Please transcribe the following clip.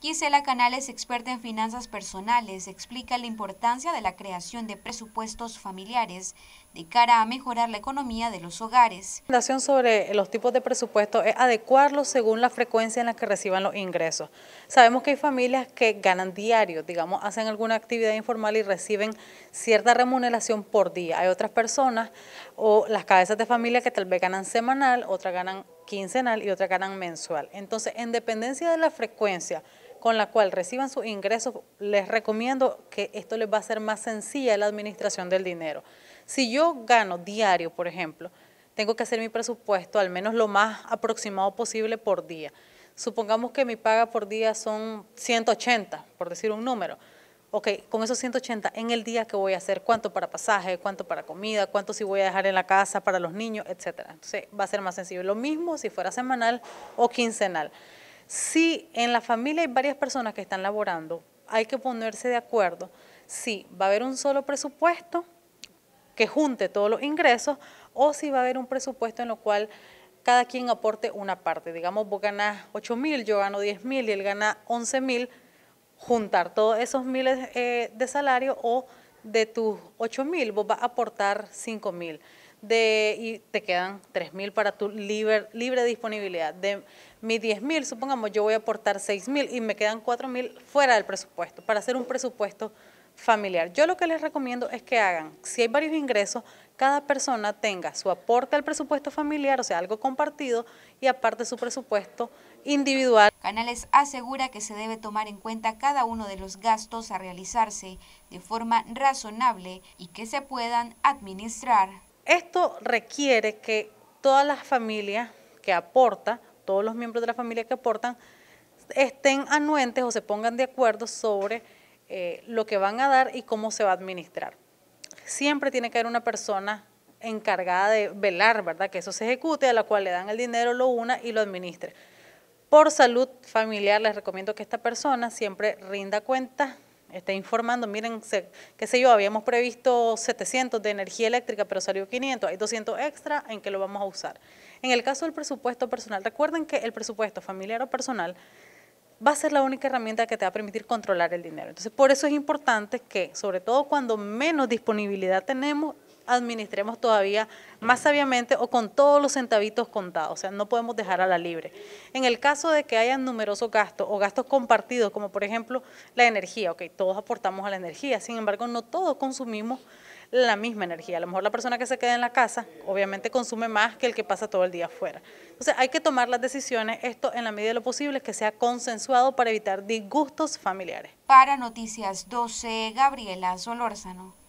Gisela Canales, experta en finanzas personales, explica la importancia de la creación de presupuestos familiares de cara a mejorar la economía de los hogares. La recomendación sobre los tipos de presupuestos es adecuarlos según la frecuencia en la que reciban los ingresos. Sabemos que hay familias que ganan diario, digamos, hacen alguna actividad informal y reciben cierta remuneración por día. Hay otras personas o las cabezas de familia que tal vez ganan semanal, otras ganan quincenal y otra ganan mensual. Entonces, en dependencia de la frecuencia con la cual reciban sus ingresos, les recomiendo que esto les va a ser más sencilla la administración del dinero. Si yo gano diario, por ejemplo, tengo que hacer mi presupuesto al menos lo más aproximado posible por día. Supongamos que mi paga por día son 180, por decir un número ok, con esos 180 en el día, que voy a hacer? ¿Cuánto para pasaje? ¿Cuánto para comida? ¿Cuánto si voy a dejar en la casa para los niños? Etcétera. Entonces va a ser más sencillo. Lo mismo si fuera semanal o quincenal. Si en la familia hay varias personas que están laborando, hay que ponerse de acuerdo si va a haber un solo presupuesto que junte todos los ingresos o si va a haber un presupuesto en lo cual cada quien aporte una parte. Digamos, vos ganás 8 mil, yo gano 10 y él gana 11 mil juntar todos esos miles eh, de salario o de tus 8 mil, vos vas a aportar 5 mil. De, y te quedan 3 mil para tu libre, disponibilidad. De mi 10 mil, supongamos, yo voy a aportar 6 mil y me quedan 4 mil fuera del presupuesto para hacer un presupuesto familiar. Yo lo que les recomiendo es que hagan, si hay varios ingresos, cada persona tenga su aporte al presupuesto familiar, o sea, algo compartido, y aparte su presupuesto individual. Canales asegura que se debe tomar en cuenta cada uno de los gastos a realizarse de forma razonable y que se puedan administrar. Esto requiere que todas las familias que aportan, todos los miembros de la familia que aportan, estén anuentes o se pongan de acuerdo sobre eh, lo que van a dar y cómo se va a administrar siempre tiene que haber una persona encargada de velar, ¿verdad? Que eso se ejecute, a la cual le dan el dinero, lo una y lo administre. Por salud familiar les recomiendo que esta persona siempre rinda cuenta, esté informando, miren, qué sé yo, habíamos previsto 700 de energía eléctrica, pero salió 500, hay 200 extra, ¿en que lo vamos a usar? En el caso del presupuesto personal, recuerden que el presupuesto familiar o personal va a ser la única herramienta que te va a permitir controlar el dinero. Entonces, por eso es importante que, sobre todo cuando menos disponibilidad tenemos, administremos todavía más sabiamente o con todos los centavitos contados, o sea, no podemos dejar a la libre. En el caso de que haya numerosos gastos o gastos compartidos, como por ejemplo la energía, ok, todos aportamos a la energía, sin embargo, no todos consumimos la misma energía. A lo mejor la persona que se queda en la casa, obviamente consume más que el que pasa todo el día afuera. Entonces hay que tomar las decisiones, esto en la medida de lo posible, que sea consensuado para evitar disgustos familiares. Para Noticias 12, Gabriela Solórzano.